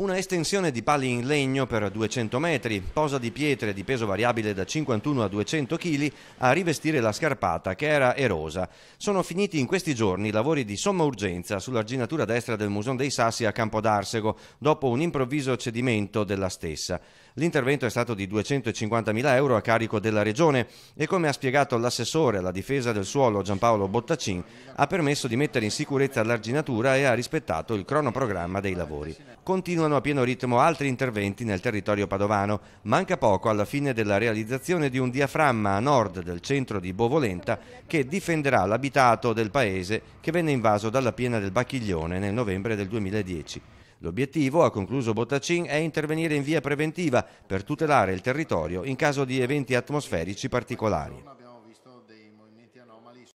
Una estensione di pali in legno per 200 metri, posa di pietre di peso variabile da 51 a 200 kg a rivestire la scarpata che era erosa. Sono finiti in questi giorni lavori di somma urgenza sull'arginatura destra del Muson dei Sassi a Campo d'Arsego dopo un improvviso cedimento della stessa. L'intervento è stato di 250.000 euro a carico della Regione e come ha spiegato l'assessore alla difesa del suolo Giampaolo Bottacin ha permesso di mettere in sicurezza l'arginatura e ha rispettato il cronoprogramma dei lavori. Continua funzionano a pieno ritmo altri interventi nel territorio padovano. Manca poco alla fine della realizzazione di un diaframma a nord del centro di Bovolenta che difenderà l'abitato del paese che venne invaso dalla piena del Bacchiglione nel novembre del 2010. L'obiettivo, ha concluso Bottacin, è intervenire in via preventiva per tutelare il territorio in caso di eventi atmosferici particolari.